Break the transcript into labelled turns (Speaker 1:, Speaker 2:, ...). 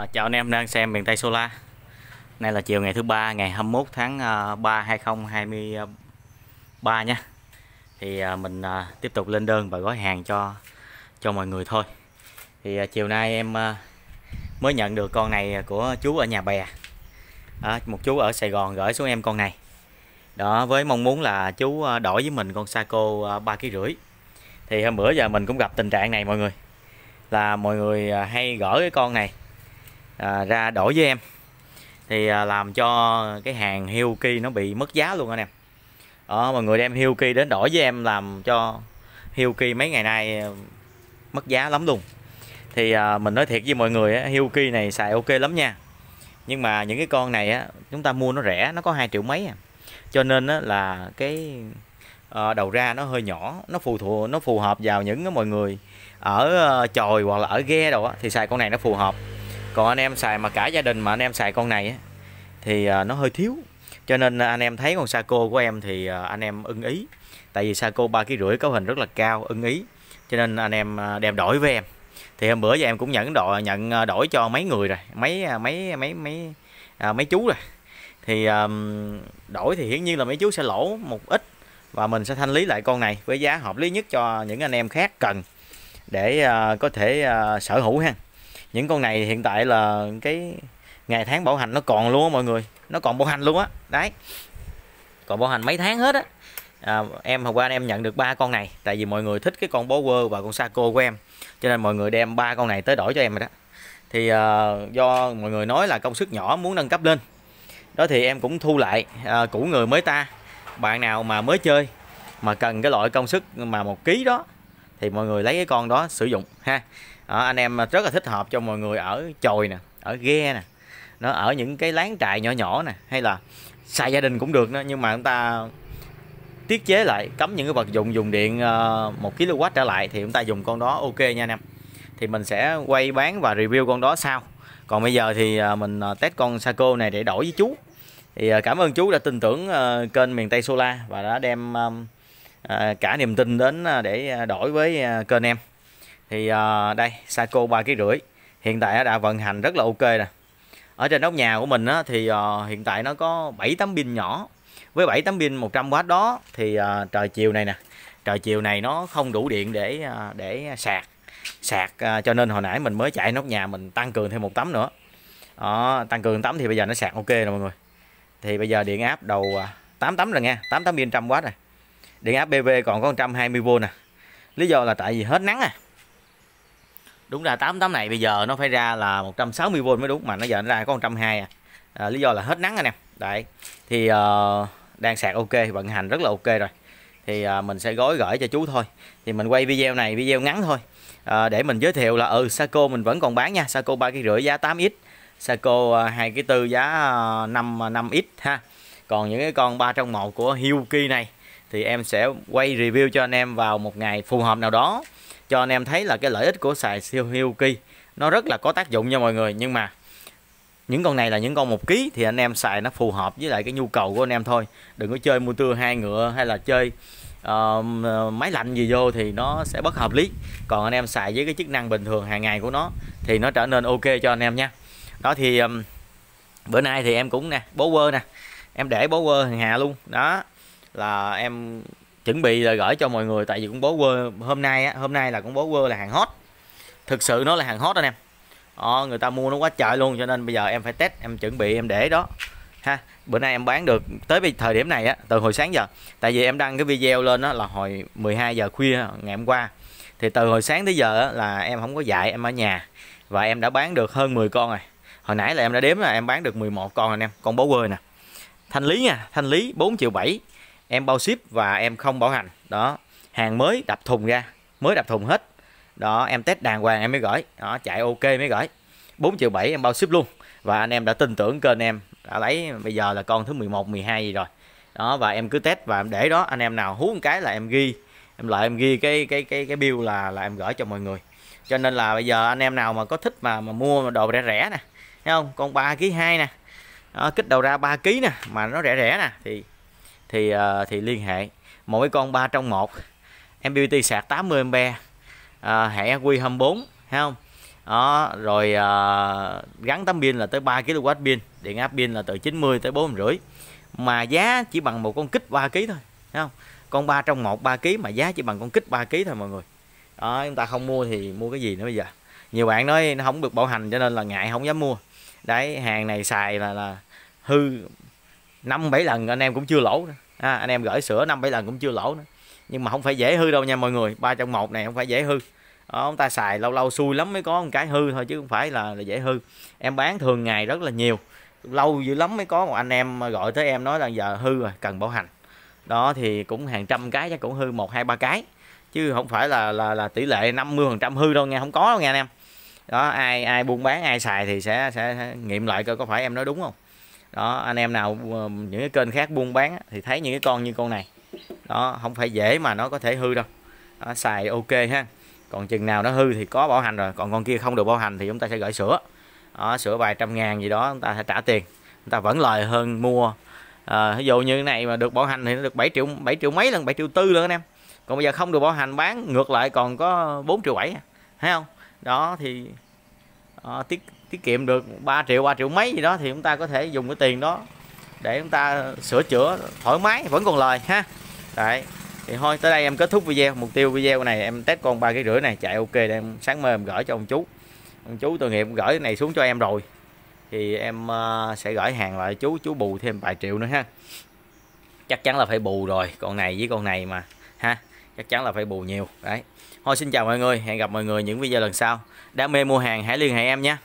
Speaker 1: À, chào anh em đang xem miền Tây Solar Nay là chiều ngày thứ ba ngày 21 tháng 3 2023 nha Thì ờ, mình ờ, tiếp tục lên đơn và gói hàng cho cho mọi người thôi Thì chiều nay em mới nhận được con này của chú ở nhà bè à, Một chú ở Sài Gòn gửi xuống em con này Đó với mong muốn là chú đổi với mình con Saco 3 kg rưỡi Thì hôm bữa giờ mình cũng gặp tình trạng này mọi người Là mọi người hay gửi cái con này à, ra đổi với em thì à, làm cho cái hàng kỳ nó bị mất giá luôn anh em đó, mọi người đem kỳ đến đổi với em làm cho kỳ mấy ngày nay à, mất giá lắm luôn thì à, mình nói thiệt với mọi người á, kỳ này xài ok lắm nha nhưng mà những cái con này á, chúng ta mua nó rẻ nó có hai triệu mấy à. cho nên á, là cái à, đầu ra nó hơi nhỏ nó phù thuộc nó phù hợp vào những cái mọi người ở ờ, chòi hoặc là ở ghe đâu á thì xài con này nó phù hợp còn anh em xài mà cả gia đình mà anh em xài con này thì ờ, nó hơi thiếu cho nên ờ, anh em thấy con Saco của em thì ờ, anh em ưng ý tại vì Saco ba kg rưỡi cấu hình rất là cao ưng ý cho nên anh em đem đổi với em thì hôm bữa giờ em cũng nhận đội nhận đổi cho mấy người rồi mấy mấy mấy mấy à, mấy chú rồi thì um, đổi thì hiển nhiên là mấy chú sẽ lỗ một ít và mình sẽ thanh lý lại con này với giá hợp lý nhất cho những anh em khác cần để uh, có thể uh, sở hữu ha những con này hiện tại là cái ngày tháng bảo hành nó còn luôn á mọi người nó còn bảo hành luôn á đấy còn bảo hành mấy tháng hết á à, em hôm qua em nhận được ba con này tại vì mọi người thích cái con bó quơ và con saco của em cho nên mọi người đem ba con này tới đổi cho em rồi đó thì à, do mọi người nói là công sức nhỏ muốn nâng cấp lên đó thì em cũng thu lại à, cũ người mới ta bạn nào mà mới chơi mà cần cái loại công sức mà một ký đó thì mọi người lấy cái con đó sử dụng ha đó, anh em à, rất là thích hợp cho mọi người ở chồi nè ở ghe nè nó ở những cái láng trại nhỏ nhỏ nè hay là xài gia đình cũng được nữa nhưng mà chúng ta tiết chế lại cấm những cái vật dụng dùng điện à, một uh, kW trở lại thì chúng ta dùng con đó ok nha anh em thì mình sẽ quay bán và review con đó sau còn bây giờ thì à, mình test con Saco này để đổi với chú thì cảm ơn chú đã tin tưởng kênh miền Tây Solar và đã đem À, cả niềm tin đến à, để à, đổi với kênh em thì đây Saco ba kg rưỡi hiện tại đã vận hành rất là ok nè ở trên nóc nhà của mình thì hiện tại nó có 7 tấm pin nhỏ với 7 tấm pin 100W đó thì trời chiều này nè trời chiều này nó không đủ điện để để sạc sạc cho nên hồi nãy mình mới chạy nóc nhà mình tăng cường thêm một tấm nữa đó, tăng cường tấm thì bây giờ nó sạc ok rồi mọi người thì bây giờ điện áp đầu uh, 8 tấm rồi nha 8 tấm pin 100W rồi điện áp PV còn có 120V nè à. lý do là tại vì hết nắng à đúng ra 8 tấm này bây giờ nó phải ra là 160V mới đúng mà nó giờ nó ra có 120 à. à lý do là hết nắng anh à em đấy thì uh, đang sạc ok vận hành rất là ok rồi thì uh, mình sẽ gói gửi cho chú thôi thì mình quay video này video ngắn thôi uh, để mình giới thiệu là ừ Saco mình vẫn còn bán nha Saco 3 cái rưỡi giá 8x Saco 2 cái tư giá 5 5x ha còn những cái con 3 trong 1 của Hyuki này thì em sẽ quay review cho anh em vào một ngày phù hợp nào đó cho anh em thấy là cái lợi ích của xài siêu Hioki nó rất là có tác dụng nha mọi người nhưng mà những con này là những con một ký thì anh em xài nó phù hợp với lại cái nhu cầu của anh em thôi đừng có chơi mua tưa hai ngựa hay là chơi uh, máy lạnh gì vô thì nó sẽ bất hợp lý còn anh em xài với cái chức năng bình thường hàng ngày của nó thì nó trở nên ok cho anh em nha đó thì um, bữa nay thì em cũng nè bố quơ nè em để bố quơ hàng hà luôn đó là em chuẩn bị là gửi cho mọi người tại vì con bố quơ hôm nay á hôm nay là con bố quơ là hàng hot thực sự nó là hàng hot anh em Ờ, người ta mua nó quá trời luôn cho nên bây giờ em phải test em chuẩn bị em để đó ha bữa nay em bán được tới bây thời điểm này á từ hồi sáng giờ tại vì em đăng cái video lên đó là hồi 12 giờ khuya ngày hôm qua thì từ hồi sáng tới giờ á, là em không có dạy em ở nhà và em đã bán được hơn 10 con rồi hồi nãy là em đã đếm là em bán được 11 con anh em con bố quê nè thanh lý nha thanh lý 4 triệu 7 em bao ship và em không bảo hành đó hàng mới đập thùng ra mới đập thùng hết đó em test đàng hoàng em mới gửi đó chạy ok mới gửi 4 triệu 7 em bao ship luôn và anh em đã tin tưởng kênh em đã lấy bây giờ là con thứ 11 12 gì rồi đó và em cứ test và em để đó anh em nào hú một cái là em ghi em lại em ghi cái cái cái cái bill là là em gửi cho mọi người cho nên là bây giờ anh em nào mà có thích mà mà mua đồ rẻ rẻ nè thấy không con 3 kg hai nè đó, kích đầu ra 3 kg nè mà nó rẻ rẻ nè thì thì uh, thì liên hệ một cái con 3 trong 1 MBT sạc 80 A à, hệ Q24 thấy không đó rồi à, gắn tấm pin là tới 3 kW pin điện áp pin là từ 90 tới 4 rưỡi mà giá chỉ bằng một con kích 3 kg thôi thấy không con 3 trong 1 3 kg mà giá chỉ bằng con kích 3 kg thôi mọi người đó chúng ta không mua thì mua cái gì nữa bây giờ nhiều bạn nói nó không được bảo hành cho nên là ngại không dám mua đấy hàng này xài là là hư năm bảy lần anh em cũng chưa lỗ nữa à, anh em gửi sửa năm bảy lần cũng chưa lỗ nữa nhưng mà không phải dễ hư đâu nha mọi người ba trong một này không phải dễ hư đó, ông ta xài lâu lâu xui lắm mới có một cái hư thôi chứ không phải là, là dễ hư em bán thường ngày rất là nhiều lâu dữ lắm mới có một anh em gọi tới em nói là giờ hư rồi cần bảo hành đó thì cũng hàng trăm cái chứ cũng hư một hai ba cái chứ không phải là là là tỷ lệ 50 phần trăm hư đâu nghe không có đâu nghe anh em đó ai ai buôn bán ai xài thì sẽ sẽ nghiệm lại coi có phải em nói đúng không đó anh em nào ờ, những cái kênh khác buôn bán thì thấy những cái con như con này đó không phải dễ mà nó có thể hư đâu đó, xài ok ha còn chừng nào nó hư thì có bảo hành rồi còn con kia không được bảo hành thì chúng ta sẽ gửi sửa đó, sửa vài trăm ngàn gì đó chúng ta sẽ trả tiền chúng ta vẫn lời hơn mua à, ví dụ như thế này mà được bảo hành thì nó được 7 triệu 7 triệu mấy lần 7 triệu tư luôn anh em còn bây giờ không được bảo hành bán ngược lại còn có 4 triệu bảy à, thấy không đó thì à, ờ, tiết tiết kiệm được 3 triệu 3 triệu mấy gì đó thì chúng ta có thể dùng cái tiền đó để chúng ta sửa chữa thoải mái vẫn còn lời ha đấy thì thôi tới đây em kết thúc video mục tiêu video này em test con ba cái rưỡi này chạy ok để em sáng mơ em gửi cho ông chú ông chú tội nghiệp gửi cái này xuống cho em rồi thì em uh, sẽ gửi hàng lại chú chú bù thêm vài triệu nữa ha chắc chắn là phải bù rồi con này với con này mà ha chắc chắn là phải bù nhiều đấy thôi xin chào mọi người hẹn gặp mọi người những video lần sau đam mê mua hàng hãy liên hệ em nhé